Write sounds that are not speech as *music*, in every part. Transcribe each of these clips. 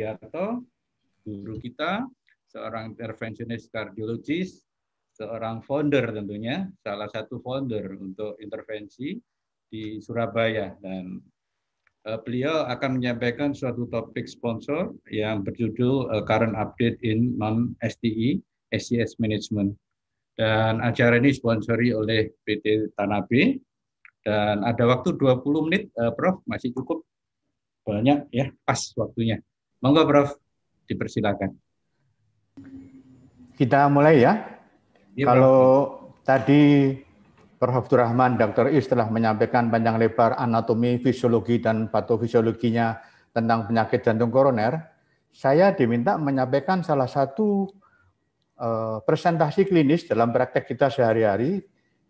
Sugiarto, hmm. guru kita, seorang interventionist kardiologis, seorang founder tentunya, salah satu founder untuk intervensi di Surabaya. Dan eh, beliau akan menyampaikan suatu topik sponsor yang berjudul eh, Current Update in Non-STI, SCS Management. Dan acara ini sponsori oleh PT Tanabe. Dan ada waktu 20 menit, eh, Prof, masih cukup banyak ya, pas waktunya. Monggo Prof, dipersilakan. Kita mulai ya. ya Kalau tadi Prof. Abdurrahman, Dr. Is telah menyampaikan panjang lebar anatomi, fisiologi, dan patofisiologinya tentang penyakit jantung koroner, saya diminta menyampaikan salah satu eh, presentasi klinis dalam praktek kita sehari-hari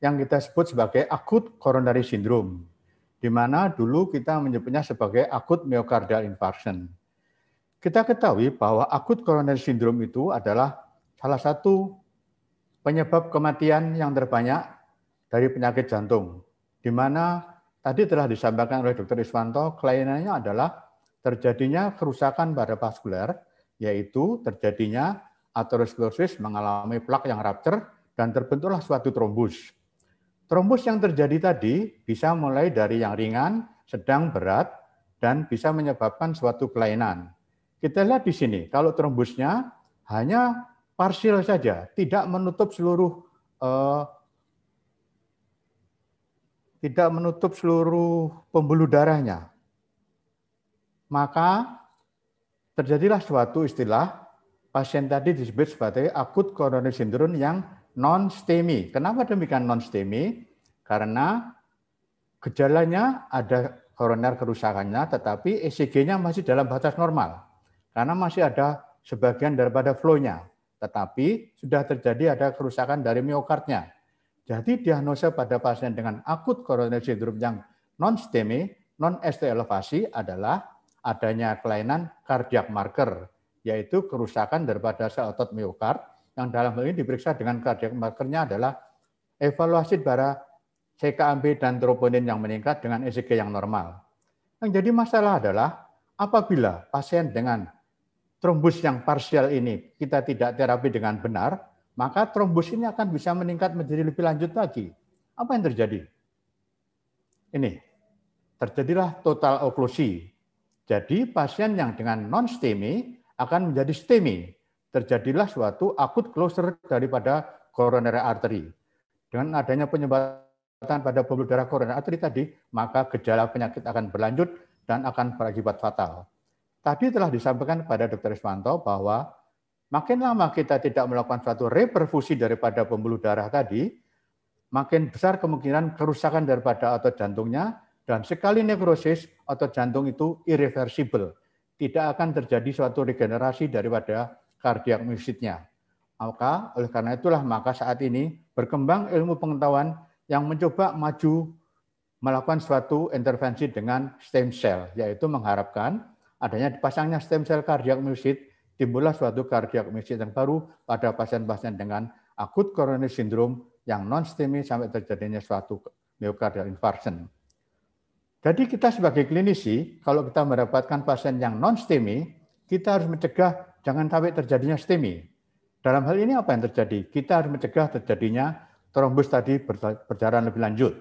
yang kita sebut sebagai akut koronari syndrome, di mana dulu kita menyebutnya sebagai akut myocardial infarction. Kita ketahui bahwa akut koroner sindrom itu adalah salah satu penyebab kematian yang terbanyak dari penyakit jantung. Di mana tadi telah disampaikan oleh Dr. Iswanto, kelainannya adalah terjadinya kerusakan pada vaskuler, yaitu terjadinya aterosklerosis mengalami plak yang rupture dan terbentuklah suatu trombus. Trombus yang terjadi tadi bisa mulai dari yang ringan, sedang, berat, dan bisa menyebabkan suatu kelainan kita lihat di sini, kalau trombusnya hanya parsial saja, tidak menutup seluruh eh, tidak menutup seluruh pembuluh darahnya. Maka terjadilah suatu istilah pasien tadi disebut sebagai akut koroner sindrom yang non-STEMI. Kenapa demikian non-STEMI? Karena gejalanya ada koroner kerusakannya, tetapi ECG-nya masih dalam batas normal karena masih ada sebagian daripada flow-nya, tetapi sudah terjadi ada kerusakan dari miokardnya. Jadi diagnosa pada pasien dengan akut coronary syndrome yang non-STEMI, non-ST elevasi adalah adanya kelainan cardiac marker, yaitu kerusakan daripada sel otot miokard yang dalam hal ini diperiksa dengan cardiac markernya adalah evaluasi darah CKMB dan troponin yang meningkat dengan ECG yang normal. Yang jadi masalah adalah apabila pasien dengan trombus yang parsial ini kita tidak terapi dengan benar, maka trombus ini akan bisa meningkat menjadi lebih lanjut lagi. Apa yang terjadi? Ini, terjadilah total oklusi. Jadi pasien yang dengan non-STEMI akan menjadi STEMI. Terjadilah suatu akut closer daripada koroner artery. Dengan adanya penyebatan pada pembuluh darah koroner artery tadi, maka gejala penyakit akan berlanjut dan akan berakibat fatal. Tadi telah disampaikan kepada Dr. Iswanto bahwa makin lama kita tidak melakukan suatu reperfusi daripada pembuluh darah tadi, makin besar kemungkinan kerusakan daripada otot jantungnya dan sekali nekrosis otot jantung itu irreversible. Tidak akan terjadi suatu regenerasi daripada kardiak misitnya. Maka oleh karena itulah maka saat ini berkembang ilmu pengetahuan yang mencoba maju melakukan suatu intervensi dengan stem cell, yaitu mengharapkan adanya dipasangnya stem cell cardiac myosit, timbullah suatu cardiac myosit yang baru pada pasien-pasien dengan akut coronary syndrome yang non-STEMI sampai terjadinya suatu myocardial infarction. Jadi kita sebagai klinisi, kalau kita mendapatkan pasien yang non-STEMI, kita harus mencegah jangan sampai terjadinya STEMI. Dalam hal ini apa yang terjadi? Kita harus mencegah terjadinya trombus tadi berjalan lebih lanjut.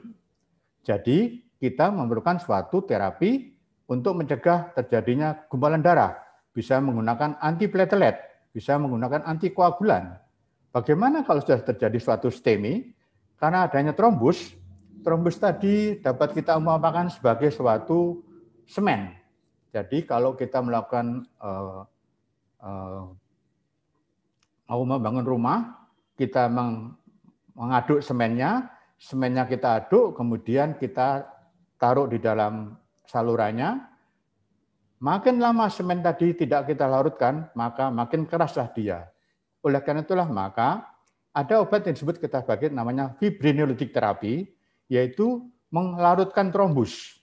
Jadi kita memerlukan suatu terapi untuk mencegah terjadinya gumpalan darah, bisa menggunakan antiplatelet, bisa menggunakan antikoagulan. Bagaimana kalau sudah terjadi suatu stemi? Karena adanya trombus, trombus tadi dapat kita umpamakan sebagai suatu semen. Jadi kalau kita melakukan uh, uh, mau membangun rumah, kita meng, mengaduk semennya, semennya kita aduk, kemudian kita taruh di dalam salurannya, makin lama semen tadi tidak kita larutkan, maka makin keraslah dia. Oleh karena itulah maka ada obat yang disebut kita bagi namanya fibrinologic terapi, yaitu melarutkan trombus.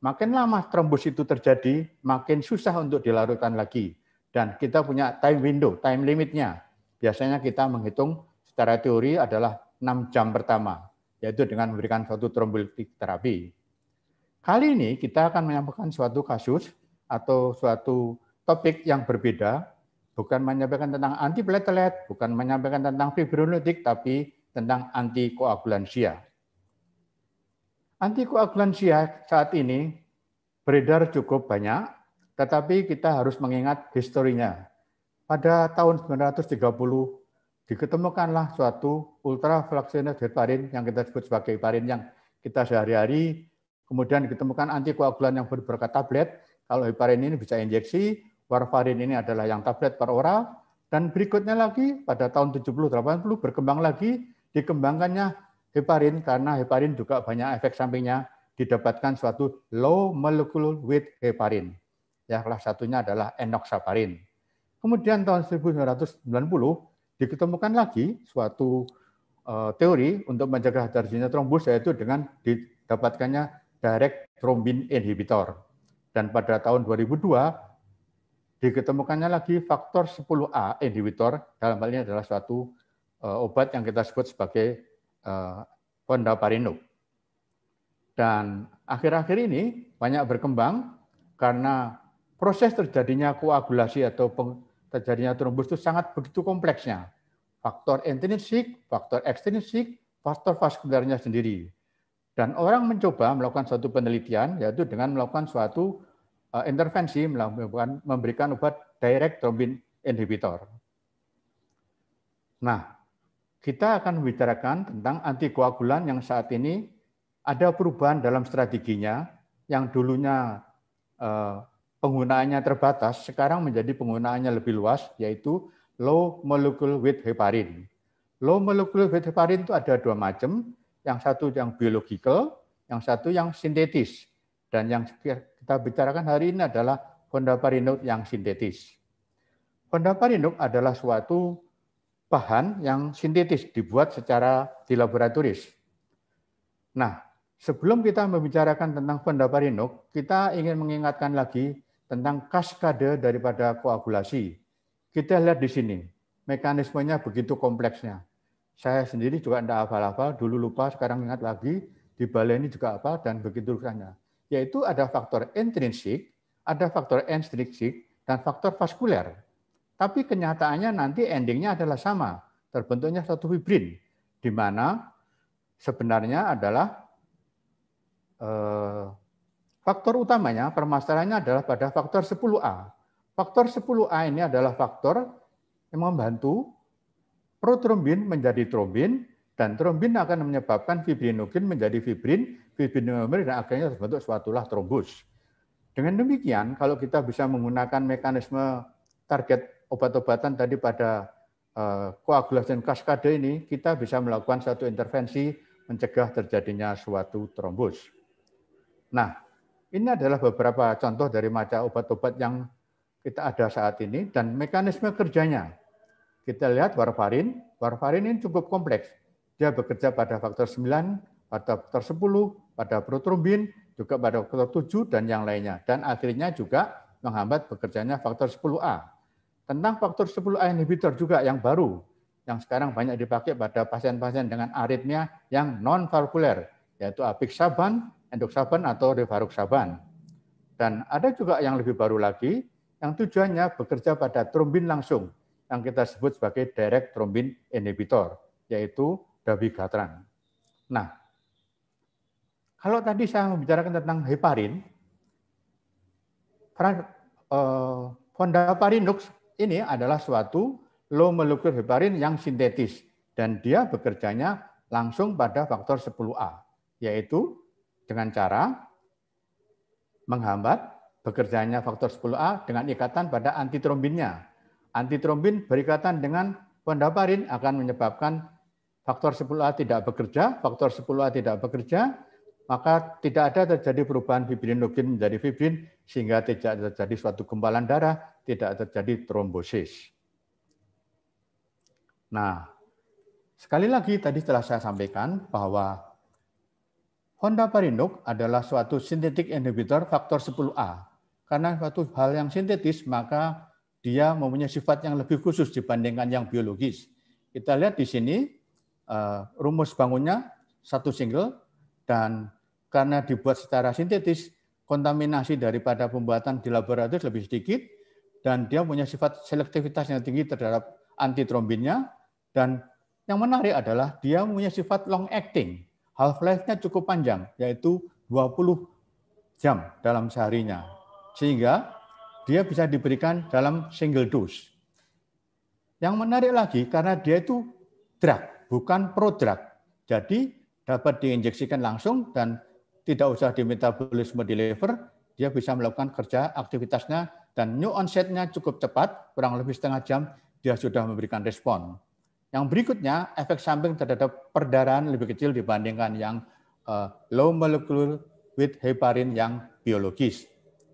Makin lama trombus itu terjadi, makin susah untuk dilarutkan lagi. Dan kita punya time window, time limitnya. Biasanya kita menghitung secara teori adalah 6 jam pertama, yaitu dengan memberikan suatu trombolitik terapi. Kali ini kita akan menyampaikan suatu kasus atau suatu topik yang berbeda, bukan menyampaikan tentang antiplatelet, bukan menyampaikan tentang fibrinolitik, tapi tentang antikoagulansia. Antikoagulansia saat ini beredar cukup banyak, tetapi kita harus mengingat historinya. Pada tahun 1930 diketemukanlah suatu ultraviolet heparin yang kita sebut sebagai heparin yang kita sehari-hari Kemudian ditemukan antikoagulan yang berberkat tablet. Kalau heparin ini bisa injeksi, warfarin ini adalah yang tablet per oral. Dan berikutnya lagi pada tahun 70-80 berkembang lagi dikembangkannya heparin karena heparin juga banyak efek sampingnya didapatkan suatu low molecular weight heparin. Ya, salah satunya adalah enoxaparin. Kemudian tahun 1990 diketemukan lagi suatu eh, teori untuk mencegah terjadinya trombus yaitu dengan didapatkannya direct thrombin inhibitor. Dan pada tahun 2002 diketemukannya lagi faktor 10A inhibitor dalam hal ini adalah suatu eh, obat yang kita sebut sebagai fondaparinub. Eh, Dan akhir-akhir ini banyak berkembang karena proses terjadinya koagulasi atau terjadinya trombus itu sangat begitu kompleksnya. Faktor intrinsik, faktor ekstrinsik, faktor vaskularnya sendiri dan orang mencoba melakukan suatu penelitian, yaitu dengan melakukan suatu uh, intervensi, melakukan, memberikan obat direct thrombin inhibitor. Nah, kita akan membicarakan tentang antikoagulan yang saat ini ada perubahan dalam strateginya yang dulunya uh, penggunaannya terbatas, sekarang menjadi penggunaannya lebih luas, yaitu low molecular weight heparin. Low molecular weight heparin itu ada dua macam, yang satu yang biological, yang satu yang sintetis. Dan yang kita bicarakan hari ini adalah fondaparinux yang sintetis. Fondaparinux adalah suatu bahan yang sintetis dibuat secara di laboratoris. Nah, sebelum kita membicarakan tentang fondaparinux, kita ingin mengingatkan lagi tentang kaskade daripada koagulasi. Kita lihat di sini, mekanismenya begitu kompleksnya saya sendiri juga tidak hafal-hafal, dulu lupa, sekarang ingat lagi, di balai ini juga apa, dan begitu lukanya. Yaitu ada faktor intrinsik, ada faktor ekstrinsik, dan faktor vaskuler. Tapi kenyataannya nanti endingnya adalah sama, terbentuknya satu fibrin, di mana sebenarnya adalah eh, faktor utamanya, permasalahannya adalah pada faktor 10A. Faktor 10A ini adalah faktor yang membantu protrombin menjadi trombin, dan trombin akan menyebabkan fibrinogen menjadi fibrin, fibrinomer dan akhirnya terbentuk suatulah trombus. Dengan demikian, kalau kita bisa menggunakan mekanisme target obat-obatan tadi pada eh, koagulasi dan kaskade ini, kita bisa melakukan satu intervensi mencegah terjadinya suatu trombus. Nah, ini adalah beberapa contoh dari macam obat-obat yang kita ada saat ini dan mekanisme kerjanya. Kita lihat warfarin. Warfarin ini cukup kompleks. Dia bekerja pada faktor 9, pada faktor 10, pada protrombin, juga pada faktor 7, dan yang lainnya. Dan akhirnya juga menghambat bekerjanya faktor 10A. Tentang faktor 10A inhibitor juga yang baru, yang sekarang banyak dipakai pada pasien-pasien dengan aritmia yang non-valvuler, yaitu apixaban, endoxaban, atau rivaroxaban. Dan ada juga yang lebih baru lagi, yang tujuannya bekerja pada trombin langsung, yang kita sebut sebagai direct thrombin inhibitor, yaitu dabigatran. Nah, kalau tadi saya membicarakan tentang heparin, eh, fondaparinux ini adalah suatu low molecular heparin yang sintetis dan dia bekerjanya langsung pada faktor 10A, yaitu dengan cara menghambat bekerjanya faktor 10A dengan ikatan pada antitrombinnya Antitrombin berikatan dengan pendaparin akan menyebabkan faktor 10A tidak bekerja, faktor 10A tidak bekerja, maka tidak ada terjadi perubahan fibrinogen menjadi fibrin sehingga tidak terjadi suatu gumpalan darah, tidak terjadi trombosis. Nah, sekali lagi tadi telah saya sampaikan bahwa Hondaparinok adalah suatu sintetik inhibitor faktor 10A. Karena suatu hal yang sintetis, maka dia mempunyai sifat yang lebih khusus dibandingkan yang biologis. Kita lihat di sini eh, rumus bangunnya satu single dan karena dibuat secara sintetis, kontaminasi daripada pembuatan di laboratorium lebih sedikit dan dia punya sifat selektivitas yang tinggi terhadap antitrombinnya dan yang menarik adalah dia punya sifat long acting. Half life-nya cukup panjang yaitu 20 jam dalam seharinya. Sehingga dia bisa diberikan dalam single dose. Yang menarik lagi karena dia itu drug, bukan prodrug. Jadi dapat diinjeksikan langsung dan tidak usah di metabolisme di liver, dia bisa melakukan kerja aktivitasnya dan new onsetnya cukup cepat, kurang lebih setengah jam dia sudah memberikan respon. Yang berikutnya, efek samping terhadap perdarahan lebih kecil dibandingkan yang eh, low molecular with heparin yang biologis.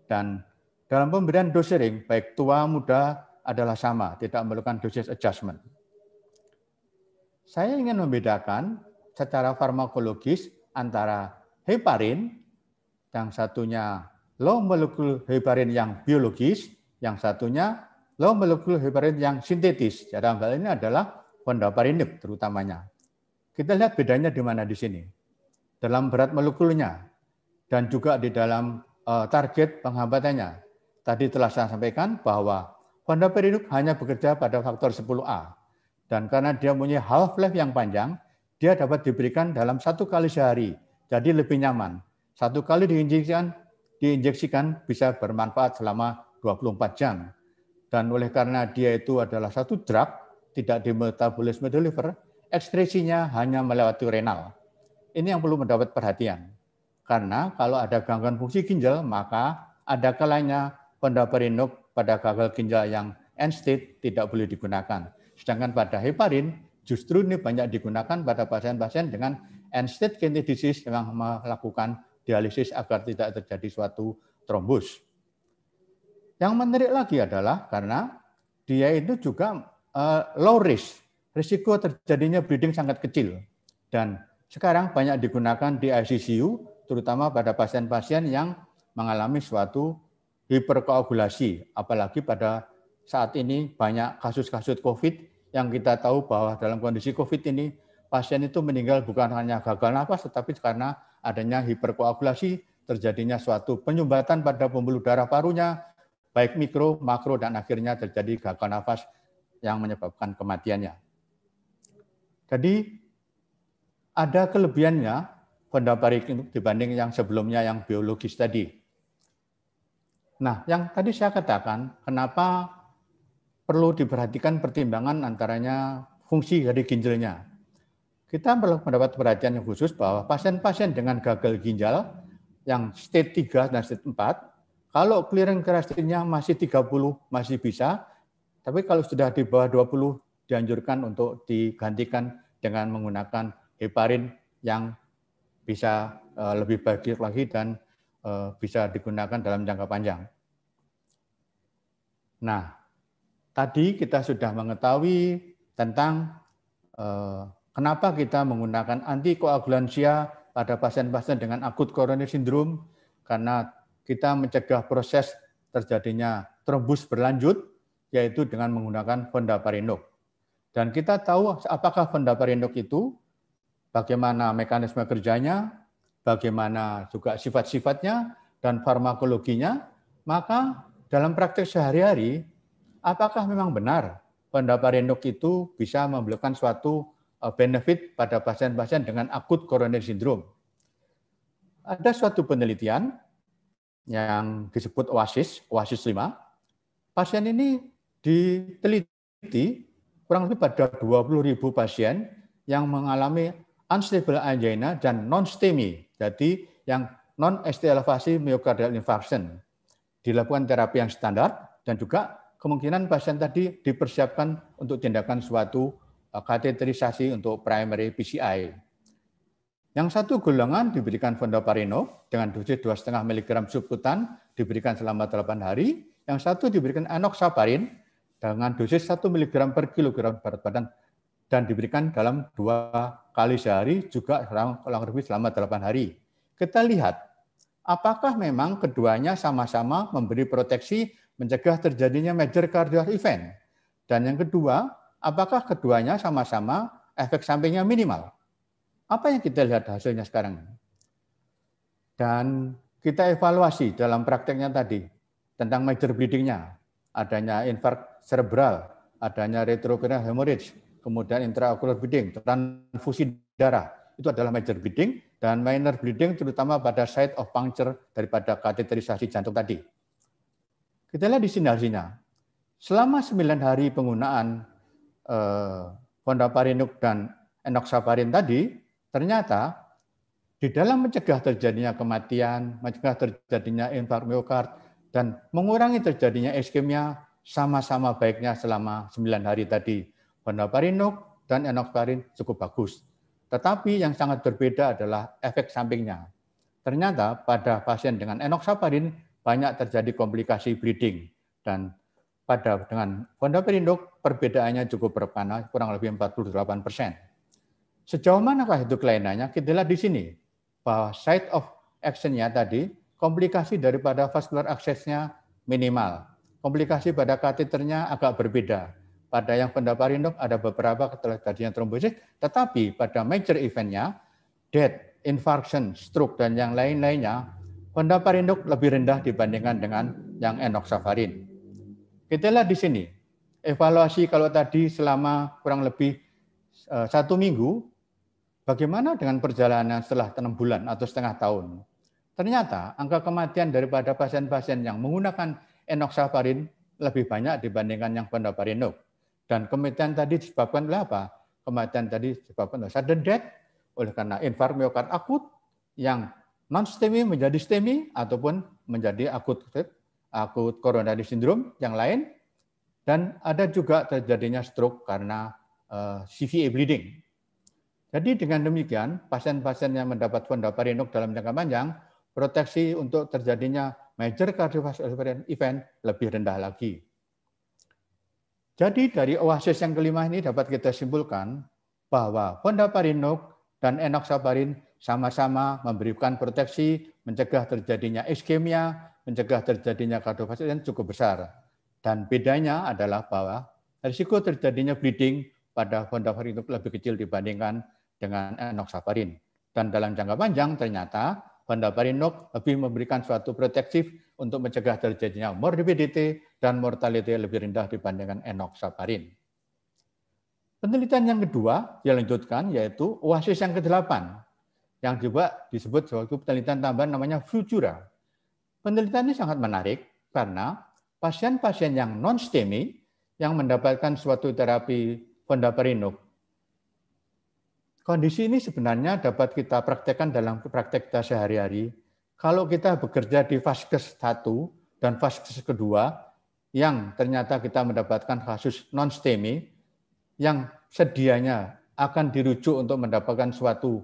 Dan dalam pemberian dosering baik tua, muda adalah sama, tidak memerlukan dosis adjustment. Saya ingin membedakan secara farmakologis antara heparin, yang satunya low molecule heparin yang biologis, yang satunya low molecule heparin yang sintetis. Dalam hal ini adalah fondaparinib terutamanya. Kita lihat bedanya di mana di sini. Dalam berat molekulnya dan juga di dalam eh, target penghambatannya. Tadi telah saya sampaikan bahwa Honda Peridup hanya bekerja pada faktor 10A. Dan karena dia punya half life yang panjang, dia dapat diberikan dalam satu kali sehari. Jadi lebih nyaman. Satu kali diinjeksikan, diinjeksikan bisa bermanfaat selama 24 jam. Dan oleh karena dia itu adalah satu drug, tidak di metabolisme di liver, ekstresinya hanya melewati renal. Ini yang perlu mendapat perhatian. Karena kalau ada gangguan fungsi ginjal, maka ada kalanya pondoperinuk pada gagal ginjal yang end state tidak boleh digunakan. Sedangkan pada heparin justru ini banyak digunakan pada pasien-pasien dengan end state kidney disease yang melakukan dialisis agar tidak terjadi suatu trombus. Yang menarik lagi adalah karena dia itu juga eh, low risk, risiko terjadinya bleeding sangat kecil. Dan sekarang banyak digunakan di ICU, terutama pada pasien-pasien yang mengalami suatu hiperkoagulasi, apalagi pada saat ini banyak kasus-kasus COVID yang kita tahu bahwa dalam kondisi COVID ini pasien itu meninggal bukan hanya gagal nafas, tetapi karena adanya hiperkoagulasi, terjadinya suatu penyumbatan pada pembuluh darah parunya, baik mikro, makro, dan akhirnya terjadi gagal nafas yang menyebabkan kematiannya. Jadi ada kelebihannya pendaparik dibanding yang sebelumnya yang biologis tadi. Nah, yang tadi saya katakan, kenapa perlu diperhatikan pertimbangan antaranya fungsi dari ginjalnya. Kita perlu mendapat perhatian yang khusus bahwa pasien-pasien dengan gagal ginjal yang stage 3 dan stage 4, kalau clearing kerasinnya masih 30 masih bisa, tapi kalau sudah di bawah 20 dianjurkan untuk digantikan dengan menggunakan heparin yang bisa eh, lebih baik lagi dan Eh, bisa digunakan dalam jangka panjang. Nah, tadi kita sudah mengetahui tentang eh, kenapa kita menggunakan antikoagulansia pada pasien-pasien dengan akut koroner sindrom karena kita mencegah proses terjadinya trombus berlanjut yaitu dengan menggunakan fondaparinok. Dan kita tahu apakah fondaparinok itu, bagaimana mekanisme kerjanya, bagaimana juga sifat-sifatnya dan farmakologinya, maka dalam praktek sehari-hari, apakah memang benar pendapat rendok itu bisa memberikan suatu e, benefit pada pasien-pasien dengan akut koroner sindrom? Ada suatu penelitian yang disebut OASIS, OASIS 5. Pasien ini diteliti kurang lebih pada 20.000 pasien yang mengalami unstable angina dan non-STEMI jadi yang non ST-elevasi myocardial infarction dilakukan terapi yang standar dan juga kemungkinan pasien tadi dipersiapkan untuk tindakan suatu e, kateterisasi untuk primary PCI. Yang satu golongan diberikan fondaparino dengan dosis 2,5 mg subkutan diberikan selama 8 hari. Yang satu diberikan enoxaparin dengan dosis 1 mg per kilogram berat badan dan diberikan dalam dua kali sehari juga kurang lebih selama delapan hari. Kita lihat apakah memang keduanya sama-sama memberi proteksi mencegah terjadinya major cardiac event. Dan yang kedua, apakah keduanya sama-sama efek sampingnya minimal? Apa yang kita lihat hasilnya sekarang? Dan kita evaluasi dalam prakteknya tadi tentang major bleeding-nya, adanya infark cerebral, adanya retrograde hemorrhage, kemudian intraocular bleeding, transfusi darah. Itu adalah major bleeding dan minor bleeding terutama pada site of puncture daripada kateterisasi jantung tadi. Kita lihat di sini hasilnya. Selama 9 hari penggunaan eh, fondaparinuk dan enoxaparin tadi, ternyata di dalam mencegah terjadinya kematian, mencegah terjadinya infark miokard, dan mengurangi terjadinya iskemia sama-sama baiknya selama 9 hari tadi Penoparinok dan enoxaparin cukup bagus. Tetapi yang sangat berbeda adalah efek sampingnya. Ternyata pada pasien dengan enoxaparin banyak terjadi komplikasi bleeding dan pada dengan fondapirinok perbedaannya cukup berpana kurang lebih 48 persen. Sejauh manakah itu kelainannya? Kita lihat di sini bahwa site of action-nya tadi komplikasi daripada vascular access minimal. Komplikasi pada kateternya agak berbeda. Pada yang pendapat induk ada beberapa keterjadian trombosis, tetapi pada major eventnya, death, infarction, stroke, dan yang lain-lainnya, pendapar lebih rendah dibandingkan dengan yang enoxaparin. Kita lihat di sini, evaluasi kalau tadi selama kurang lebih eh, satu minggu, bagaimana dengan perjalanan setelah enam bulan atau setengah tahun? Ternyata angka kematian daripada pasien-pasien yang menggunakan enoxaparin lebih banyak dibandingkan yang pendaparinok. Dan kematian tadi disebabkan oleh apa? Kematian tadi disebabkan oleh sudden death, oleh karena infark miokard akut yang non-STEMI menjadi STEMI ataupun menjadi akut akut coronary syndrome yang lain dan ada juga terjadinya stroke karena uh, eh, CVA bleeding. Jadi dengan demikian, pasien-pasien yang mendapat fondaparinux dalam jangka panjang, proteksi untuk terjadinya major cardiovascular event lebih rendah lagi. Jadi dari oasis yang kelima ini dapat kita simpulkan bahwa Honda Parinuk dan enoxaparin Saparin sama-sama memberikan proteksi mencegah terjadinya iskemia, mencegah terjadinya kardiovaskular yang cukup besar. Dan bedanya adalah bahwa risiko terjadinya bleeding pada Honda Parinuk lebih kecil dibandingkan dengan enoxaparin. Saparin. Dan dalam jangka panjang ternyata Honda Parinuk lebih memberikan suatu protektif untuk mencegah terjadinya morbidity dan mortality lebih rendah dibandingkan enoxaparin. Penelitian yang kedua dilanjutkan yaitu OASIS yang ke-8 yang juga disebut sebagai penelitian tambahan namanya Futura. Penelitian ini sangat menarik karena pasien-pasien yang non-STEMI yang mendapatkan suatu terapi fondaparinuk. Kondisi ini sebenarnya dapat kita praktekkan dalam praktek kita sehari-hari kalau kita bekerja di vaskes 1 dan vaskes kedua, yang ternyata kita mendapatkan kasus non-STEMI, yang sedianya akan dirujuk untuk mendapatkan suatu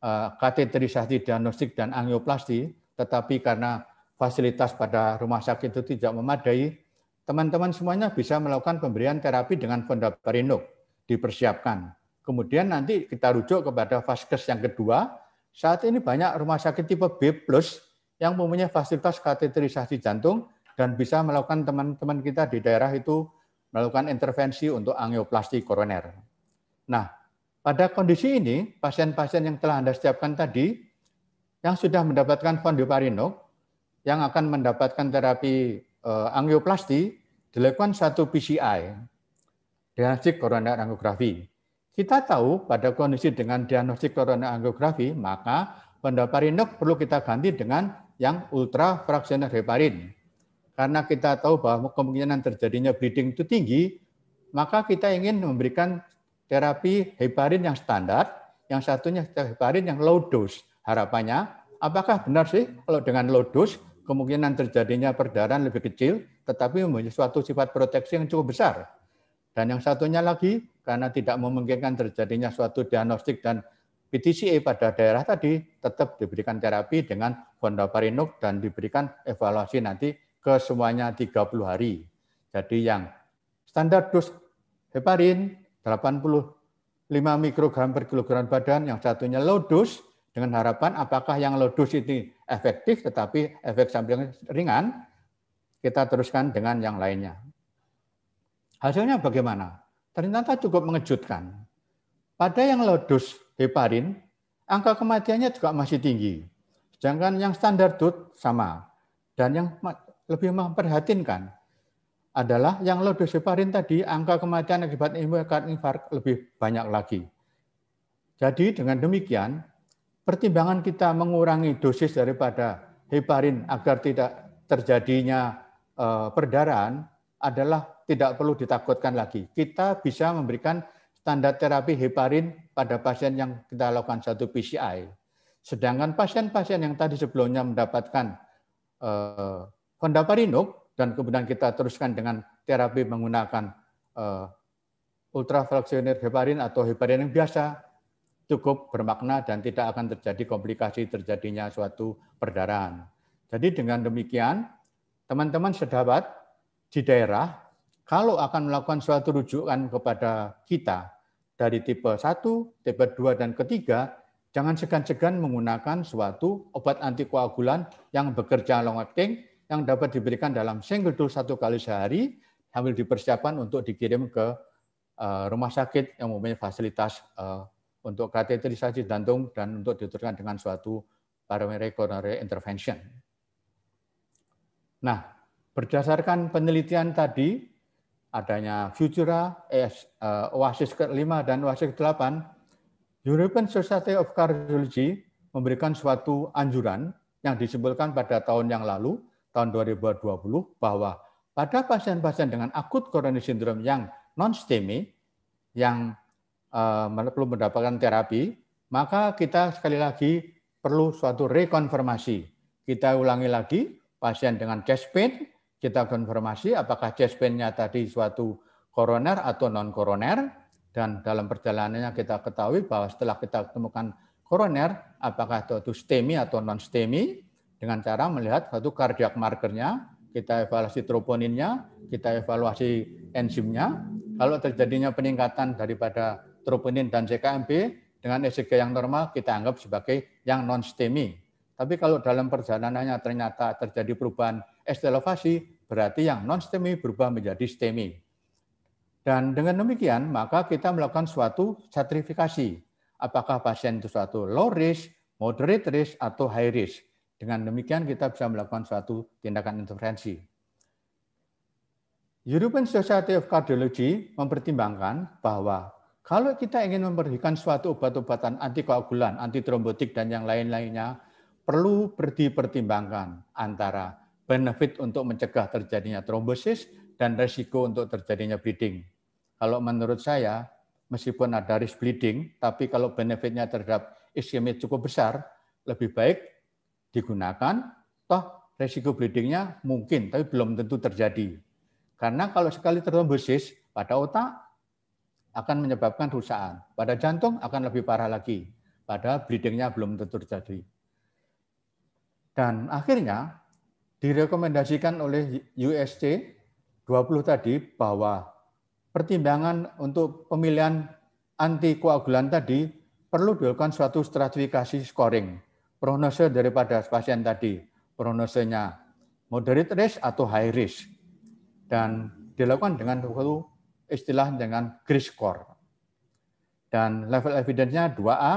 eh, kateterisasi diagnostik dan angioplasti, tetapi karena fasilitas pada rumah sakit itu tidak memadai, teman-teman semuanya bisa melakukan pemberian terapi dengan fondaparinuk dipersiapkan. Kemudian nanti kita rujuk kepada vaskes yang kedua saat ini banyak rumah sakit tipe B plus yang mempunyai fasilitas kateterisasi jantung dan bisa melakukan teman-teman kita di daerah itu melakukan intervensi untuk angioplasti koroner. Nah, pada kondisi ini, pasien-pasien yang telah Anda siapkan tadi, yang sudah mendapatkan fondoparino yang akan mendapatkan terapi eh, angioplasti, dilakukan satu PCI, diagnostik koroner angiografi. Kita tahu pada kondisi dengan diagnostik angiografi maka pendaparinok perlu kita ganti dengan yang ultra fraksional heparin. Karena kita tahu bahwa kemungkinan terjadinya bleeding itu tinggi, maka kita ingin memberikan terapi heparin yang standar, yang satunya heparin yang low dose. Harapannya, apakah benar sih kalau dengan low dose kemungkinan terjadinya perdarahan lebih kecil, tetapi memiliki suatu sifat proteksi yang cukup besar? Dan yang satunya lagi, karena tidak memungkinkan terjadinya suatu diagnostik dan PTCA pada daerah tadi, tetap diberikan terapi dengan fondaparinux dan diberikan evaluasi nanti ke semuanya 30 hari. Jadi yang standar dos heparin 85 mikrogram per kilogram badan, yang satunya low dose dengan harapan apakah yang low dose ini efektif tetapi efek samping ringan, kita teruskan dengan yang lainnya. Hasilnya bagaimana? Ternyata cukup mengejutkan. Pada yang lodus heparin, angka kematiannya juga masih tinggi. Sedangkan yang standar DUT sama. Dan yang lebih memperhatinkan adalah yang heparin tadi angka kematian akibat infark lebih banyak lagi. Jadi dengan demikian, pertimbangan kita mengurangi dosis daripada heparin agar tidak terjadinya eh, perdarahan adalah tidak perlu ditakutkan lagi. Kita bisa memberikan standar terapi heparin pada pasien yang kita lakukan satu PCI. Sedangkan pasien-pasien yang tadi sebelumnya mendapatkan eh, dan kemudian kita teruskan dengan terapi menggunakan eh, ultravaksinir heparin atau heparin yang biasa cukup bermakna dan tidak akan terjadi komplikasi terjadinya suatu perdarahan. Jadi dengan demikian, teman-teman sedapat di daerah kalau akan melakukan suatu rujukan kepada kita dari tipe 1, tipe 2, dan ketiga, jangan segan-segan menggunakan suatu obat antikoagulan yang bekerja long acting yang dapat diberikan dalam single dose satu kali sehari sambil dipersiapkan untuk dikirim ke eh, rumah sakit yang mempunyai fasilitas eh, untuk kateterisasi jantung dan untuk diturunkan dengan suatu parameter coronary intervention. Nah, Berdasarkan penelitian tadi, adanya Futura, eh, eh, Oasis ke-5 dan Oasis ke-8, European Society of Cardiology memberikan suatu anjuran yang disimpulkan pada tahun yang lalu, tahun 2020, bahwa pada pasien-pasien dengan akut coronary syndrome yang non-STEMI, yang uh, perlu mendapatkan terapi, maka kita sekali lagi perlu suatu rekonfirmasi. Kita ulangi lagi, pasien dengan chest pain, kita konfirmasi apakah chest pain-nya tadi suatu koroner atau non-koroner. Dan dalam perjalanannya kita ketahui bahwa setelah kita temukan koroner, apakah itu STEMI atau non-STEMI, dengan cara melihat satu kardiak markernya, kita evaluasi troponinnya, kita evaluasi enzimnya. Kalau terjadinya peningkatan daripada troponin dan CKMB, dengan ECG yang normal kita anggap sebagai yang non-STEMI. Tapi kalau dalam perjalanannya ternyata terjadi perubahan estelofasi, berarti yang non-STEMI berubah menjadi STEMI. Dan dengan demikian, maka kita melakukan suatu stratifikasi. Apakah pasien itu suatu low risk, moderate risk, atau high risk. Dengan demikian kita bisa melakukan suatu tindakan intervensi. European Society of Cardiology mempertimbangkan bahwa kalau kita ingin memberikan suatu obat-obatan antikoagulan, antitrombotik, dan yang lain-lainnya, perlu dipertimbangkan antara benefit untuk mencegah terjadinya trombosis dan resiko untuk terjadinya bleeding. Kalau menurut saya, meskipun ada risk bleeding, tapi kalau benefitnya terhadap ischemia cukup besar, lebih baik digunakan, toh resiko bleedingnya mungkin, tapi belum tentu terjadi. Karena kalau sekali trombosis pada otak, akan menyebabkan rusaan. Pada jantung akan lebih parah lagi, padahal bleedingnya belum tentu terjadi. Dan akhirnya direkomendasikan oleh USC 20 tadi bahwa pertimbangan untuk pemilihan anti antikoagulan tadi perlu dilakukan suatu stratifikasi scoring, prognose daripada pasien tadi, prognosenya moderate risk atau high risk. Dan dilakukan dengan suatu istilah dengan GRIS score. Dan level evidence-nya 2A,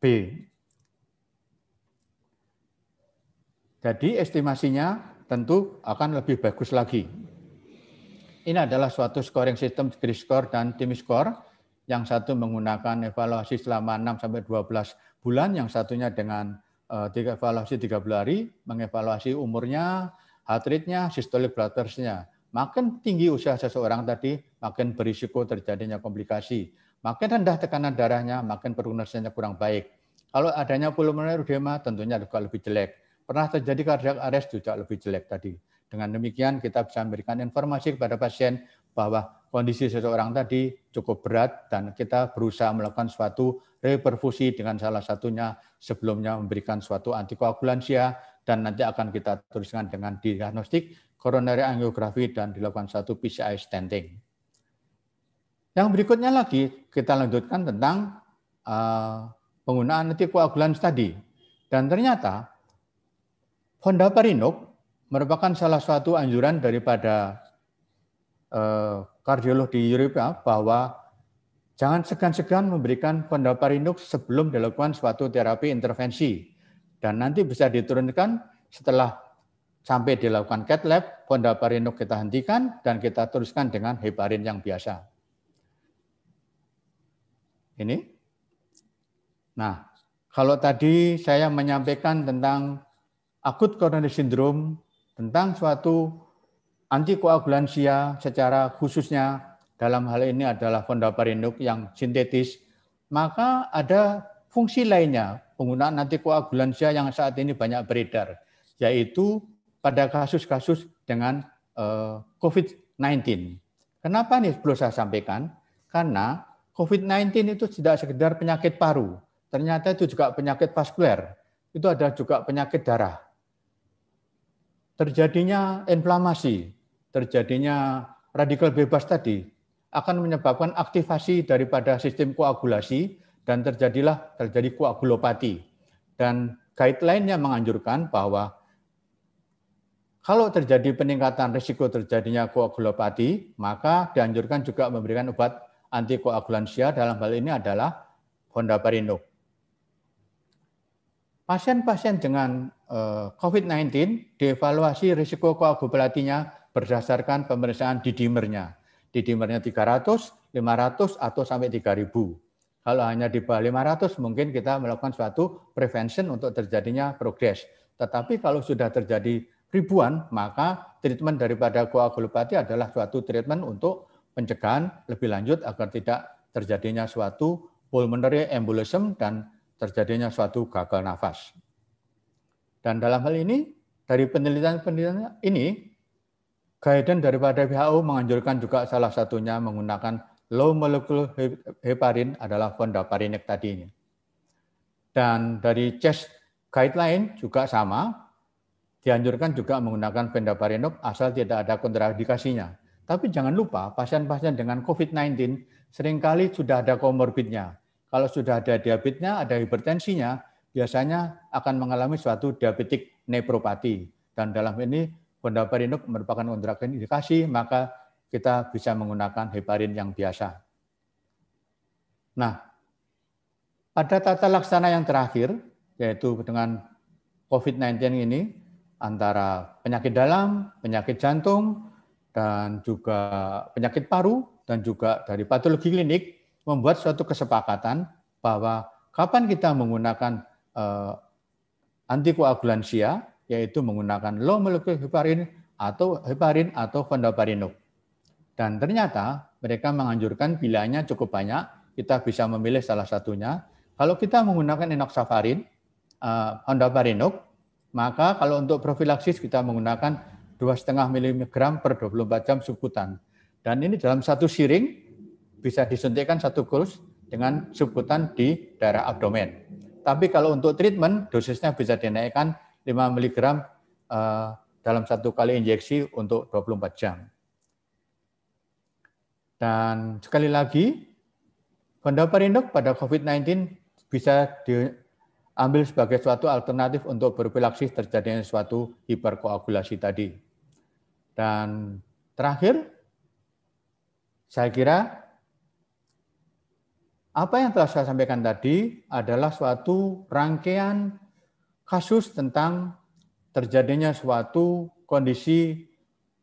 B, Jadi estimasinya tentu akan lebih bagus lagi. Ini adalah suatu scoring system, grid score dan team score. Yang satu menggunakan evaluasi selama 6 sampai 12 bulan, yang satunya dengan eh, tiga evaluasi 30 hari, mengevaluasi umurnya, heart rate-nya, systolic blood pressure-nya. Makin tinggi usia seseorang tadi, makin berisiko terjadinya komplikasi. Makin rendah tekanan darahnya, makin prognosisnya kurang baik. Kalau adanya pulmoner edema tentunya juga lebih jelek pernah terjadi cardiac arrest juga lebih jelek tadi. Dengan demikian kita bisa memberikan informasi kepada pasien bahwa kondisi seseorang tadi cukup berat dan kita berusaha melakukan suatu reperfusi dengan salah satunya sebelumnya memberikan suatu antikoagulansia dan nanti akan kita teruskan dengan diagnostik koroner angiografi dan dilakukan satu PCI stenting. Yang berikutnya lagi kita lanjutkan tentang uh, penggunaan antikoagulans tadi. Dan ternyata Honda Parinuk merupakan salah satu anjuran daripada eh, kardiolog di Eropa ya, bahwa jangan segan-segan memberikan Honda Parinuk sebelum dilakukan suatu terapi intervensi dan nanti bisa diturunkan setelah sampai dilakukan cat lab, Honda Parinuk kita hentikan dan kita teruskan dengan heparin yang biasa. Ini. Nah, kalau tadi saya menyampaikan tentang akut coronary syndrome tentang suatu antikoagulansia secara khususnya dalam hal ini adalah fondaparinuk yang sintetis, maka ada fungsi lainnya penggunaan antikoagulansia yang saat ini banyak beredar, yaitu pada kasus-kasus dengan eh, COVID-19. Kenapa nih perlu saya sampaikan? Karena COVID-19 itu tidak sekedar penyakit paru, ternyata itu juga penyakit vaskuler, itu ada juga penyakit darah terjadinya inflamasi, terjadinya radikal bebas tadi akan menyebabkan aktivasi daripada sistem koagulasi dan terjadilah terjadi koagulopati. Dan guideline-nya menganjurkan bahwa kalau terjadi peningkatan risiko terjadinya koagulopati, maka dianjurkan juga memberikan obat antikoagulansia dalam hal ini adalah Honda Parinuk pasien-pasien dengan eh, COVID-19 dievaluasi risiko koagulatinya berdasarkan pemeriksaan didimernya. Didimernya 300, 500, atau sampai 3000. Kalau hanya di bawah 500 mungkin kita melakukan suatu prevention untuk terjadinya progres. Tetapi kalau sudah terjadi ribuan, maka treatment daripada koagulopati adalah suatu treatment untuk pencegahan lebih lanjut agar tidak terjadinya suatu pulmonary embolism dan terjadinya suatu gagal nafas. Dan dalam hal ini, dari penelitian-penelitian ini, guidance daripada WHO menganjurkan juga salah satunya menggunakan low molecular heparin adalah fondaparinek ini. Dan dari CHEST guideline juga sama, dianjurkan juga menggunakan pendaparinop asal tidak ada kontraindikasinya. Tapi jangan lupa pasien-pasien dengan COVID-19 seringkali sudah ada komorbidnya. Kalau sudah ada diabetesnya, ada hipertensinya, biasanya akan mengalami suatu diabetik nepropati. Dan dalam ini bondaparinuk merupakan indikasi, maka kita bisa menggunakan heparin yang biasa. Nah, pada tata laksana yang terakhir, yaitu dengan COVID-19 ini, antara penyakit dalam, penyakit jantung, dan juga penyakit paru, dan juga dari patologi klinik, membuat suatu kesepakatan bahwa kapan kita menggunakan eh, antikoagulansia, yaitu menggunakan low molecular heparin atau heparin atau fondaparinux. Dan ternyata mereka menganjurkan pilihannya cukup banyak, kita bisa memilih salah satunya. Kalau kita menggunakan enoxaparin, eh, fondaparinux, maka kalau untuk profilaksis kita menggunakan 2,5 mg per 24 jam subkutan. Dan ini dalam satu siring bisa disuntikkan satu kurs dengan sebutan di daerah abdomen. Tapi kalau untuk treatment, dosisnya bisa dinaikkan 5 mg eh, dalam satu kali injeksi untuk 24 jam. Dan sekali lagi, Fondaparindok pada COVID-19 bisa diambil sebagai suatu alternatif untuk berpilaksis terjadinya suatu hiperkoagulasi tadi. Dan terakhir, saya kira apa yang telah saya sampaikan tadi adalah suatu rangkaian kasus tentang terjadinya suatu kondisi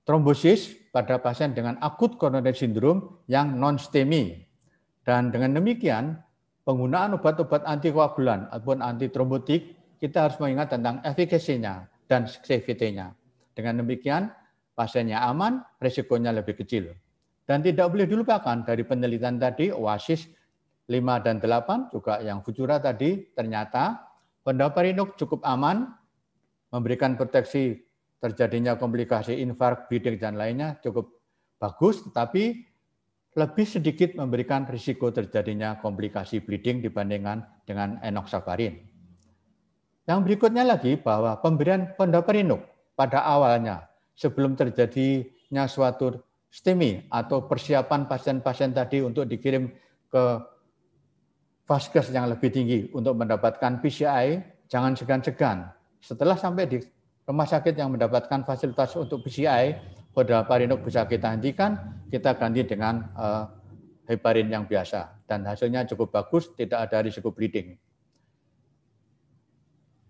trombosis pada pasien dengan akut coronary sindrom yang non-STEMI. Dan dengan demikian, penggunaan obat-obat antikoagulan ataupun antitrombotik, kita harus mengingat tentang efikasinya dan safety-nya. Dengan demikian, pasiennya aman, risikonya lebih kecil. Dan tidak boleh dilupakan dari penelitian tadi, OASIS 5 dan 8 juga yang Futura tadi ternyata pendaparinuk cukup aman memberikan proteksi terjadinya komplikasi infark, bleeding dan lainnya cukup bagus tetapi lebih sedikit memberikan risiko terjadinya komplikasi bleeding dibandingkan dengan enoxaparin. Yang berikutnya lagi bahwa pemberian pendaparinuk pada awalnya sebelum terjadinya suatu STEMI atau persiapan pasien-pasien tadi untuk dikirim ke vaskes yang lebih tinggi untuk mendapatkan PCI, jangan segan-segan. Setelah sampai di rumah sakit yang mendapatkan fasilitas untuk PCI, beberapa rinok bisa kita hentikan, kita ganti dengan uh, heparin yang biasa. Dan hasilnya cukup bagus, tidak ada risiko bleeding.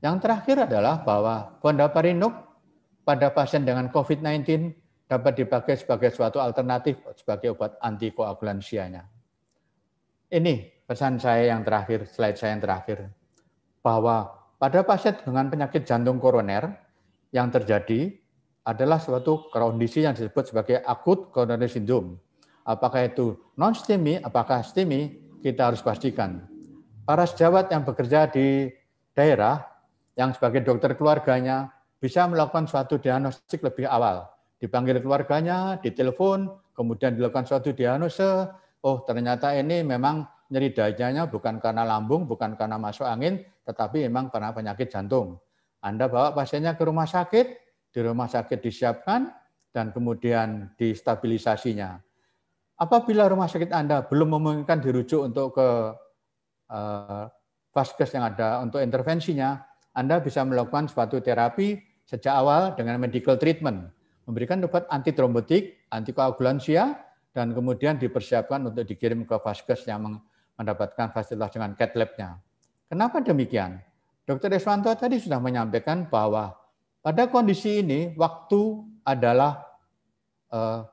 Yang terakhir adalah bahwa gondaparinuk pada pasien dengan COVID-19 dapat dipakai sebagai suatu alternatif sebagai obat antikoagulansianya. Ini pesan saya yang terakhir, slide saya yang terakhir, bahwa pada pasien dengan penyakit jantung koroner yang terjadi adalah suatu kondisi yang disebut sebagai akut koroner sindrom Apakah itu non-STEMI, apakah STEMI, kita harus pastikan. Para sejawat yang bekerja di daerah, yang sebagai dokter keluarganya, bisa melakukan suatu diagnostik lebih awal. Dipanggil keluarganya, ditelepon, kemudian dilakukan suatu diagnose, oh ternyata ini memang nyeri dadanya bukan karena lambung, bukan karena masuk angin, tetapi memang karena penyakit jantung. Anda bawa pasiennya ke rumah sakit, di rumah sakit disiapkan, dan kemudian distabilisasinya. Apabila rumah sakit Anda belum memungkinkan dirujuk untuk ke vaskes eh, vaskes yang ada untuk intervensinya, Anda bisa melakukan suatu terapi sejak awal dengan medical treatment, memberikan obat antitrombotik, antikoagulansia, dan kemudian dipersiapkan untuk dikirim ke vaskes yang mendapatkan fasilitas dengan cat lab Kenapa demikian? Dr. Deswanto tadi sudah menyampaikan bahwa pada kondisi ini waktu adalah uh,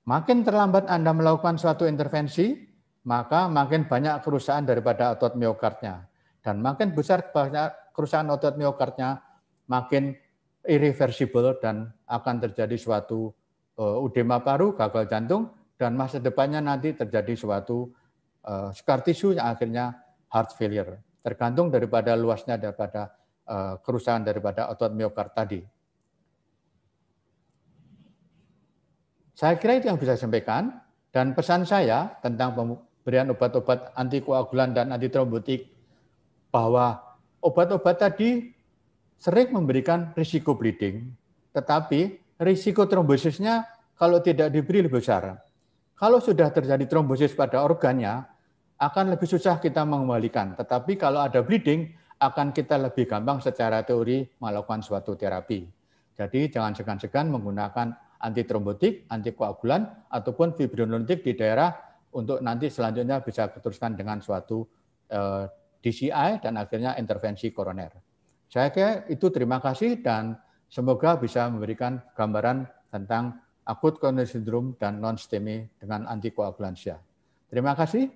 Makin terlambat Anda melakukan suatu intervensi, maka makin banyak kerusakan daripada otot miokardnya. Dan makin besar banyak kerusakan otot miokardnya, makin irreversible dan akan terjadi suatu uh, eh, udema paru, gagal jantung, dan masa depannya nanti terjadi suatu uh, scar tissue yang akhirnya heart failure. Tergantung daripada luasnya daripada uh, kerusakan daripada otot miokard tadi. Saya kira itu yang bisa saya sampaikan dan pesan saya tentang pemberian obat-obat antikoagulan dan anti antitrombotik bahwa obat-obat tadi sering memberikan risiko bleeding, tetapi risiko trombosisnya kalau tidak diberi lebih besar. Kalau sudah terjadi trombosis pada organnya, akan lebih susah kita mengembalikan. Tetapi kalau ada bleeding, akan kita lebih gampang secara teori melakukan suatu terapi. Jadi jangan segan-segan menggunakan antitrombotik, antikoagulan, ataupun fibrinolitik di daerah untuk nanti selanjutnya bisa diteruskan dengan suatu eh, DCI dan akhirnya intervensi koroner. Saya kira itu terima kasih dan semoga bisa memberikan gambaran tentang akut coronary syndrome dan non-STEMI dengan antikoagulansia. Terima kasih.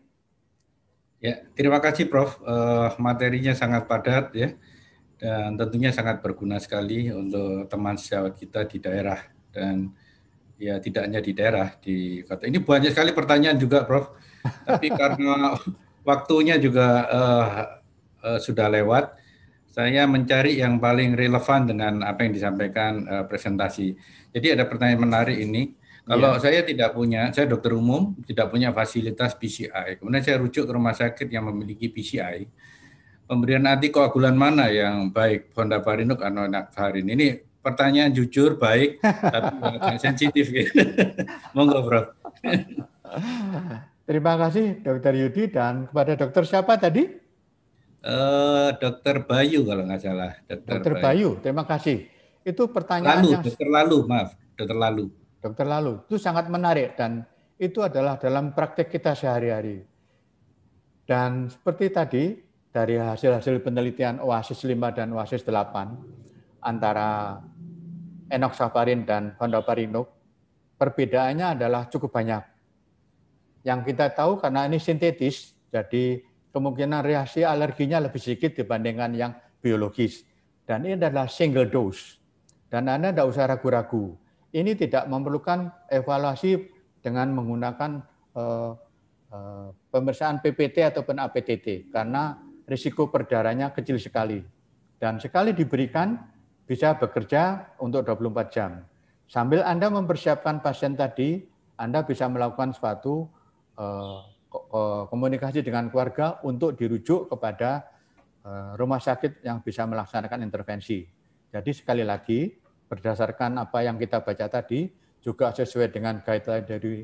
Ya, terima kasih Prof. Uh, materinya sangat padat ya dan tentunya sangat berguna sekali untuk teman sejawat kita di daerah dan ya tidak hanya di daerah di kota. Ini banyak sekali pertanyaan juga Prof. *laughs* Tapi karena waktunya juga uh, uh, sudah lewat saya mencari yang paling relevan dengan apa yang disampaikan uh, presentasi. Jadi ada pertanyaan menarik ini. Kalau yeah. saya tidak punya, saya dokter umum, tidak punya fasilitas PCI. Kemudian saya rujuk ke rumah sakit yang memiliki PCI. Pemberian antikoagulan mana yang baik, Honda Parinuk atau nakfarin? Ini pertanyaan jujur, baik, *laughs* tapi sensitif. Gitu. *laughs* Monggo, Bro. Terima kasih Dokter Yudi dan kepada dokter siapa tadi? Uh, Dokter Bayu kalau nggak salah. Dokter, Bayu. Bayu, terima kasih. Itu pertanyaan lalu, yang... Dokter Lalu, maaf, Dokter Lalu. Dokter Lalu, itu sangat menarik dan itu adalah dalam praktik kita sehari-hari. Dan seperti tadi dari hasil-hasil penelitian Oasis 5 dan Oasis 8 antara enoxaparin dan fondaparinuk, perbedaannya adalah cukup banyak. Yang kita tahu karena ini sintetis, jadi kemungkinan reaksi alerginya lebih sedikit dibandingkan yang biologis. Dan ini adalah single dose. Dan Anda tidak usah ragu-ragu. Ini tidak memerlukan evaluasi dengan menggunakan uh, uh, pemeriksaan PPT ataupun APTT karena risiko perdaranya kecil sekali. Dan sekali diberikan bisa bekerja untuk 24 jam. Sambil Anda mempersiapkan pasien tadi, Anda bisa melakukan suatu uh, komunikasi dengan keluarga untuk dirujuk kepada eh, rumah sakit yang bisa melaksanakan intervensi. Jadi sekali lagi berdasarkan apa yang kita baca tadi juga sesuai dengan guideline dari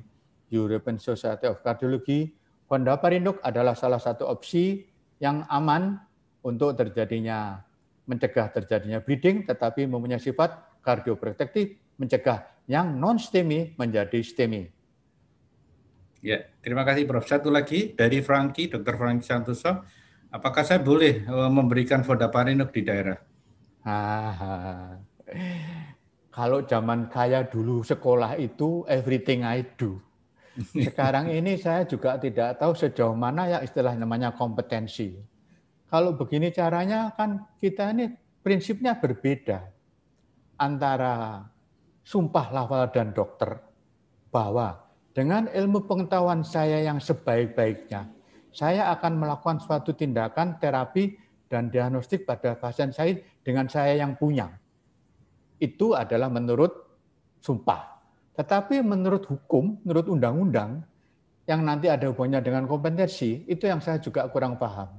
European Society of Cardiology, parinduk adalah salah satu opsi yang aman untuk terjadinya mencegah terjadinya bleeding tetapi mempunyai sifat kardioprotektif mencegah yang non stemi menjadi stemi. Ya, terima kasih Prof. Satu lagi dari Franky, Dr. Franky Santoso. Apakah saya boleh eh, memberikan Vodaparinuk di daerah? Aha. Kalau zaman kaya dulu sekolah itu everything I do. *laughs* Sekarang ini saya juga tidak tahu sejauh mana ya istilah namanya kompetensi. Kalau begini caranya kan kita ini prinsipnya berbeda antara sumpah lafal dan dokter bahwa dengan ilmu pengetahuan saya yang sebaik-baiknya, saya akan melakukan suatu tindakan terapi dan diagnostik pada pasien saya dengan saya yang punya. Itu adalah menurut sumpah. Tetapi menurut hukum, menurut undang-undang, yang nanti ada hubungannya dengan kompetensi, itu yang saya juga kurang paham.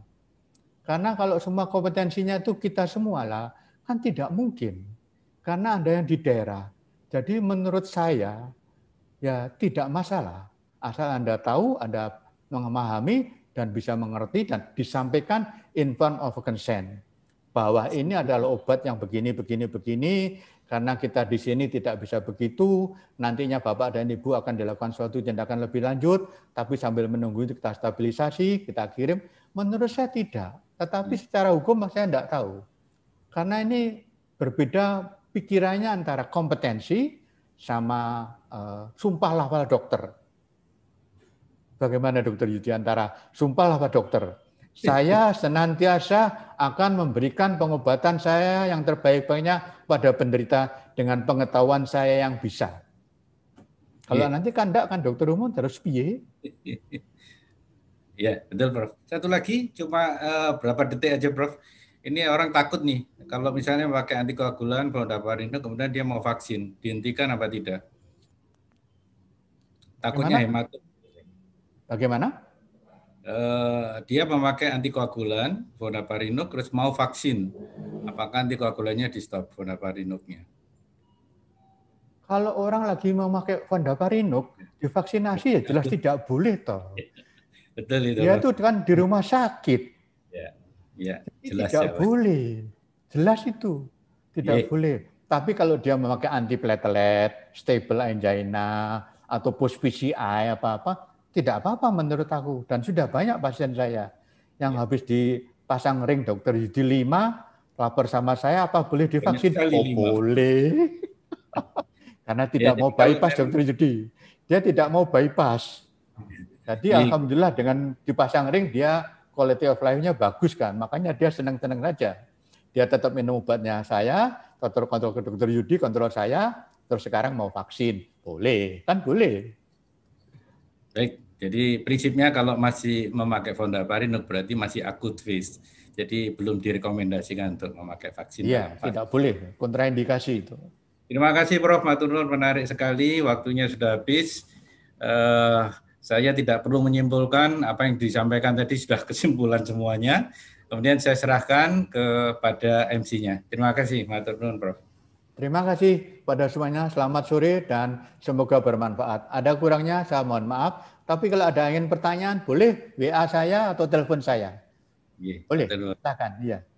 Karena kalau semua kompetensinya itu kita semua lah, kan tidak mungkin. Karena ada yang di daerah. Jadi menurut saya, ya tidak masalah. Asal Anda tahu, Anda memahami, dan bisa mengerti dan disampaikan in front of consent. Bahwa ini adalah obat yang begini, begini, begini, karena kita di sini tidak bisa begitu, nantinya Bapak dan Ibu akan dilakukan suatu tindakan lebih lanjut, tapi sambil menunggu kita stabilisasi, kita kirim. Menurut saya tidak, tetapi hmm. secara hukum saya tidak tahu. Karena ini berbeda pikirannya antara kompetensi sama Eh, sumpahlah pada dokter. Bagaimana dokter Antara? Sumpahlah pada dokter. Saya *laughs* senantiasa akan memberikan pengobatan saya yang terbaik-baiknya pada penderita dengan pengetahuan saya yang bisa. Kalau yeah. nanti kan enggak kan dokter umum terus piye? *laughs* yeah, betul Prof. Satu lagi cuma uh, berapa detik aja Prof. Ini orang takut nih kalau misalnya pakai antikoagulan, kalau dapat kemudian dia mau vaksin, dihentikan apa tidak? takutnya hemat. Bagaimana? Uh, dia memakai antikoagulan vonaparinuk terus mau vaksin. Apakah antikoagulannya di stop vonaparinuknya? Kalau orang lagi memakai vonaparinuk divaksinasi ya jelas tidak boleh toh. *laughs* Betul itu. Dia ya itu kan di rumah sakit. Ya. Ya, jelas tidak ya, boleh. Jelas itu. Tidak ya. boleh. Tapi kalau dia memakai antiplatelet, stable angina, atau post PCI apa-apa, tidak apa-apa menurut aku. Dan sudah banyak pasien saya yang ya. habis dipasang ring dokter Yudi lima lapor sama saya apa boleh divaksin? Oh, boleh. *laughs* Karena tidak ya, mau bypass dokter Yudi. Dia tidak mau bypass. Jadi ya. alhamdulillah dengan dipasang ring dia quality of life-nya bagus kan. Makanya dia senang-senang saja. Dia tetap minum obatnya saya, kontrol kontrol ke dokter Yudi, kontrol saya, terus sekarang mau vaksin. Boleh, kan boleh. Baik, jadi prinsipnya kalau masih memakai fondaparin berarti masih akut phase. Jadi belum direkomendasikan untuk memakai vaksin. Iya, tidak boleh. Kontraindikasi itu. Terima kasih Prof. Matur menarik sekali. Waktunya sudah habis. Uh, saya tidak perlu menyimpulkan apa yang disampaikan tadi sudah kesimpulan semuanya. Kemudian saya serahkan kepada MC-nya. Terima kasih, Matur Prof. Terima kasih pada semuanya. Selamat sore dan semoga bermanfaat. Ada kurangnya saya mohon maaf. Tapi kalau ada ingin pertanyaan boleh WA saya atau telepon saya. Iya, boleh. Silakan. Iya.